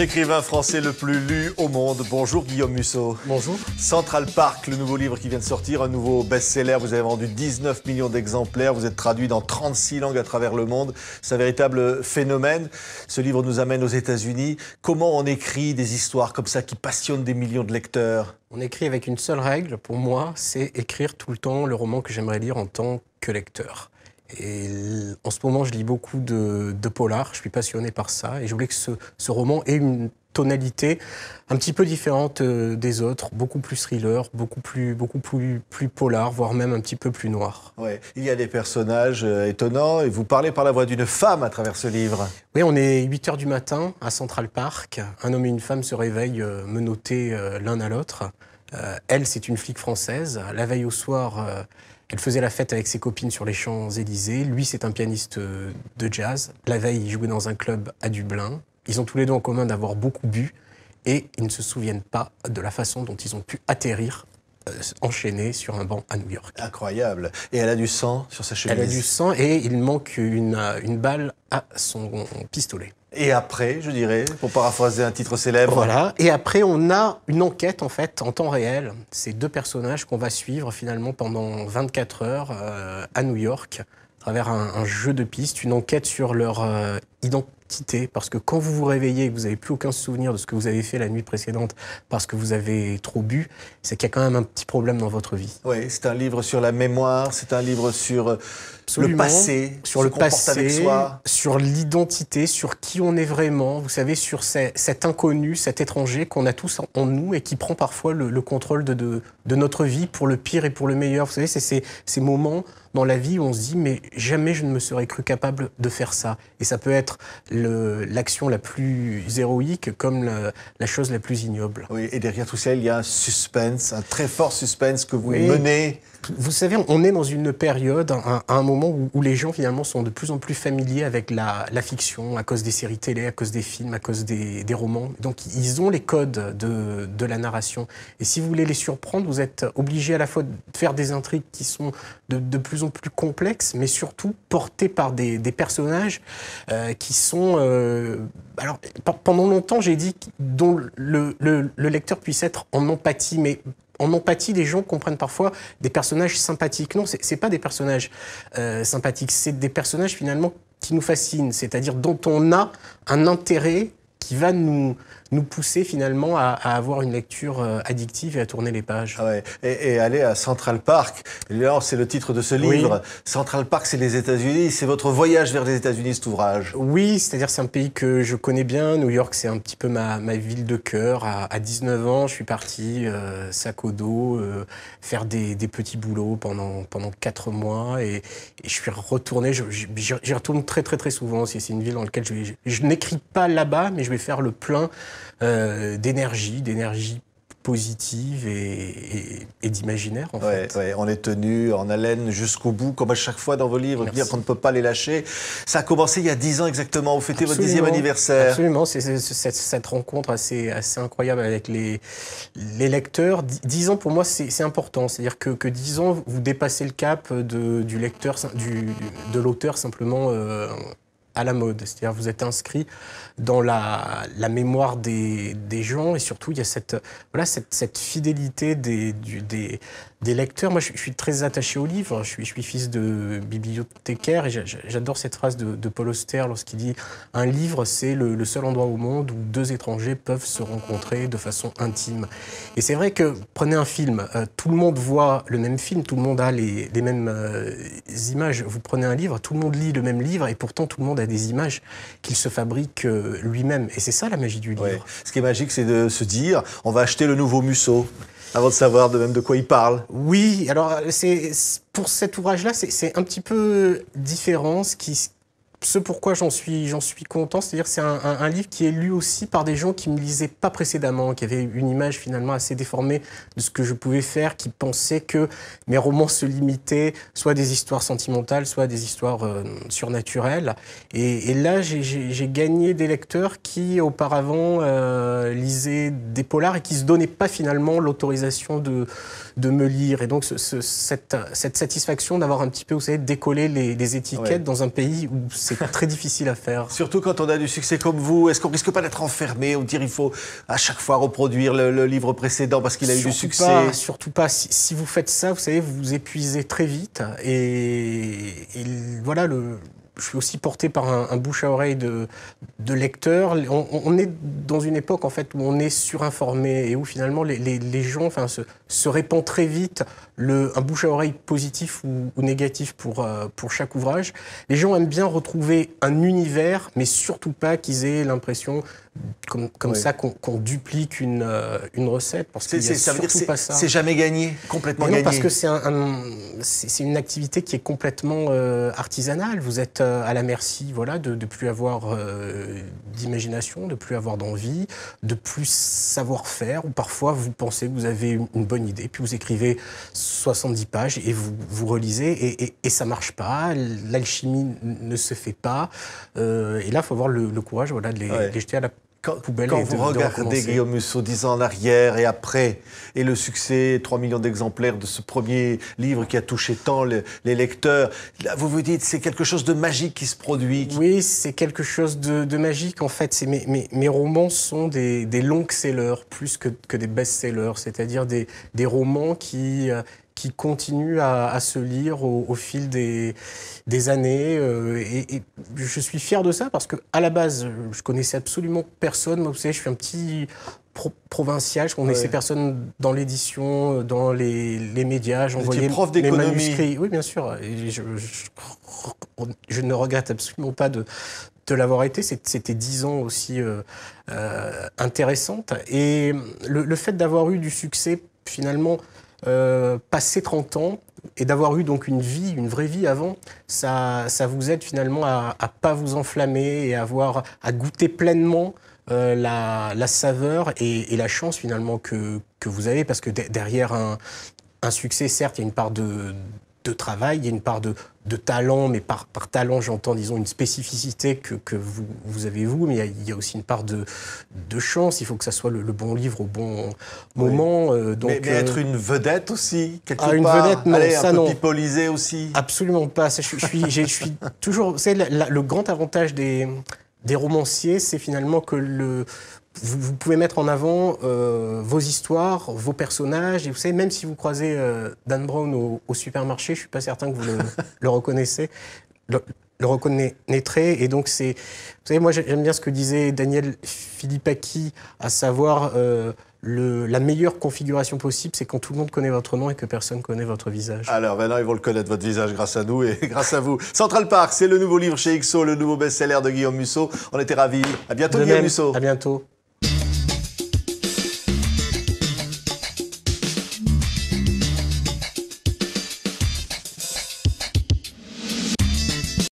L'écrivain français le plus lu au monde. Bonjour Guillaume Musso. Bonjour. Central Park, le nouveau livre qui vient de sortir, un nouveau best-seller. Vous avez vendu 19 millions d'exemplaires. Vous êtes traduit dans 36 langues à travers le monde. C'est un véritable phénomène. Ce livre nous amène aux États-Unis. Comment on écrit des histoires comme ça qui passionnent des millions de lecteurs On écrit avec une seule règle, pour moi, c'est écrire tout le temps le roman que j'aimerais lire en tant que lecteur. Et en ce moment, je lis beaucoup de, de polars, je suis passionné par ça, et je voulais que ce, roman ait une tonalité un petit peu différente euh, des autres, beaucoup plus thriller, beaucoup plus beaucoup plus polar, voire même un petit peu plus noir. Ouais, il y a des personnages euh, étonnants et vous parlez par la voix d'une femme à travers ce livre. Oui, on est 8 h du matin à Central Park, un homme et une femme se réveillent euh, menottés l'un à l'autre. elle, c'est une flic française. La veille au soir, elle faisait la fête avec ses copines sur les Champs-Élysées. Lui, c'est un pianiste euh, de jazz. La veille, il jouait dans un club à Dublin. Ils ont tous les deux en commun d'avoir beaucoup bu et ils ne se souviennent pas de la façon dont ils ont pu atterrir euh, enchaînés sur un banc à New York. Incroyable. Et elle a du sang sur sa chemise. Elle a du sang et il manque une, euh, une balle à son pistolet. Et après, je dirais, pour paraphraser un titre célèbre. Voilà. Et après, on a une enquête en fait en temps réel. Ces deux personnages qu'on va suivre finalement pendant 24 heures euh, à New York, à travers un, jeu de piste, une enquête sur leur euh, identité parce que quand vous vous réveillez et que vous n'avez plus aucun souvenir de ce que vous avez fait la nuit précédente parce que vous avez trop bu, c'est qu'il y a quand même un petit problème dans votre vie. Oui, c'est un livre sur la mémoire, c'est un livre sur euh, le passé, sur le passé, avec soi. sur l'identité, sur qui on est vraiment, vous savez, sur cet inconnu, cet étranger qu'on a tous en nous et qui prend parfois le, contrôle de, de, notre vie pour le pire et pour le meilleur. Vous savez, c'est ces moments dans la vie on se dit mais jamais je ne me serais cru capable de faire ça. Et ça peut être l'action la plus héroïque comme la, chose la plus ignoble. Oui, et derrière tout ça, il y a un suspense, un très fort suspense que vous menez. Vous savez, on est dans une période, un, un moment où, les gens finalement sont de plus en plus familiers avec la, fiction, à cause des séries télé, à cause des films, à cause des, romans. Donc ils ont les codes de, la narration. Et si vous voulez les surprendre, vous êtes obligé à la fois de faire des intrigues qui sont de, de plus plus complexes, complexe, mais surtout porté par des, personnages euh, qui sont... Euh, alors, pendant longtemps, j'ai dit dont le, lecteur puisse être en empathie, mais en empathie, les gens comprennent parfois des personnages sympathiques. Non, c'est pas des personnages euh, sympathiques, c'est des personnages finalement qui nous fascinent, c'est-à-dire dont on a un intérêt qui va nous, nous pousser finalement à, avoir une lecture euh, addictive et à tourner les pages. Ah ouais. et, aller à Central Park. c'est le titre de ce livre. Central Park, c'est les États-Unis. C'est votre voyage vers les États-Unis, cet ouvrage. Oui, c'est-à-dire c'est un pays que je connais bien. New York, c'est un petit peu ma, ville de cœur. À, 19 ans, je suis parti euh, sac au dos, euh, faire des, petits boulots pendant, pendant 4 mois. Et, je suis retourné. J'y retourne très très très souvent. C'est une ville dans laquelle je, je, n'écris pas là-bas, mais je faire le plein euh, d'énergie, d'énergie positive et, d'imaginaire. on est tenu en haleine jusqu'au bout, comme à chaque fois dans vos livres, dire qu'on ne peut pas les lâcher. Ça a commencé il y a dix ans exactement, vous fêtez votre dixième anniversaire. Absolument, c'est cette rencontre assez, assez incroyable avec les, les lecteurs. Dix ans pour moi c'est important, c'est-à-dire que, que dix ans vous dépassez le cap de, du lecteur, du, de l'auteur simplement. Euh, à la mode. C'est-à-dire vous êtes inscrit dans la, mémoire des, gens et surtout il y a cette, voilà, cette, fidélité du, des, des lecteurs. Moi, je, suis très attaché aux livres. Je suis, fils de bibliothécaire et j'adore cette phrase de, Paul Auster lorsqu'il dit Un livre, c'est le, seul endroit au monde où deux étrangers peuvent se rencontrer de façon intime. Et c'est vrai que, prenez un film, euh, tout le monde voit le même film, tout le monde a les, mêmes euh, images. Vous prenez un livre, tout le monde lit le même livre et pourtant tout le monde a des images qu'il se fabrique euh, lui-même. Et c'est ça la magie du livre. Ce qui est magique, c'est de se dire On va acheter le nouveau Musso avant de savoir de même de quoi il parle. Oui, alors c'est pour cet ouvrage-là, c'est un petit peu différent. Ce qui, ce pourquoi j'en suis, j'en suis content, c'est-à-dire c'est un, un, un, livre qui est lu aussi par des gens qui ne me lisaient pas précédemment, qui avaient une image finalement assez déformée de ce que je pouvais faire, qui pensaient que mes romans se limitaient soit à des histoires sentimentales, soit à des histoires euh, surnaturelles. Et, et là, j'ai gagné des lecteurs qui auparavant euh, lisaient des polars et qui se donnaient pas finalement l'autorisation de, de me lire. Et donc ce, cette, cette, satisfaction d'avoir un petit peu, vous savez, décollé les, étiquettes dans un pays où c'est très difficile à faire. Surtout quand on a du succès comme vous, est-ce qu'on risque pas d'être enfermé On dire il faut à chaque fois reproduire le, livre précédent parce qu'il a eu du succès. surtout pas. Si, vous faites ça, vous savez, vous vous épuisez très vite. et voilà, le, je suis aussi porté par un, bouche à oreille de, de lecteurs. On, est dans une époque en fait où on est surinformé et où finalement les, gens enfin, se, se répand très vite le, un bouche à oreille positif ou, négatif pour, euh, pour chaque ouvrage. Les gens aiment bien retrouver un univers, mais surtout pas qu'ils aient l'impression comme, comme ça qu'on duplique une, euh, une recette parce que ça veut dire pas C'est jamais gagné, complètement non, parce que c'est un, c'est une activité qui est complètement euh, artisanale. Vous êtes euh, à la merci, voilà, de, de plus avoir d'imagination, de plus avoir d'envie, de plus savoir faire. Ou parfois vous pensez que vous avez une, bonne idée, puis vous écrivez 70 pages et vous vous relisez et, et, et ça marche pas. L'alchimie ne se fait pas. et là, il faut avoir le, courage, voilà, de les, les jeter à la quand, vous regardez Guillaume Musso dix ans en arrière et après, et le succès, 3 millions d'exemplaires de ce premier livre qui a touché tant les, lecteurs, là, vous vous dites c'est quelque chose de magique qui se produit. Oui, c'est quelque chose de, magique en fait. Mes, mes, romans sont des, des longs sellers plus que, que des best-sellers, c'est-à-dire des, des romans qui, euh, qui continue à, se lire au, fil des, années. Euh, et, je suis fier de ça parce que à la base, je connaissais absolument personne. Moi, vous savez, je suis un petit provincial, je connaissais personne dans l'édition, dans les, les médias. J'envoyais prof d'économie. Oui, bien sûr. Et je, ne regrette absolument pas de, de l'avoir été. C'était dix ans aussi euh, euh, intéressante Et le, le fait d'avoir eu du succès, finalement, euh, passer 30 ans et d'avoir eu donc une vie, une vraie vie avant, ça, ça vous aide finalement à, à pas vous enflammer et à, avoir, à goûter pleinement euh, la, saveur et, la chance finalement que, vous avez, parce que derrière un, un succès, certes, il y a une part de, de travail, il y a une part de, de talent, mais par, par talent, j'entends, disons, une spécificité que, que vous, vous, avez, vous, mais il y, a, aussi une part de, de, chance. Il faut que ça soit le, bon livre au bon moment. Euh, donc, mais, euh, être une vedette aussi, quelque ah, part. vedette, un peu pipoliser aussi. Absolument pas. Ça, je, suis, je, suis, toujours... C'est le grand avantage des, des romanciers, c'est finalement que le, vous, pouvez mettre en avant euh, vos histoires, vos personnages. Et vous savez, même si vous croisez euh, Dan Brown au, supermarché, je ne suis pas certain que vous le, reconnaissez. Le, reconnaîtrez. Et donc, c'est. Vous savez, moi, j'aime bien ce que disait Daniel Philippaki, à savoir euh, la meilleure configuration possible, c'est quand tout le monde connaît votre nom et que personne connaît votre visage. Alors, maintenant, ils vont le connaître, votre visage, grâce à nous et grâce à vous. Central Park, c'est le nouveau livre chez Ixo, le nouveau best-seller de Guillaume Musso. On était ravis. À bientôt, Guillaume Musso. À bientôt.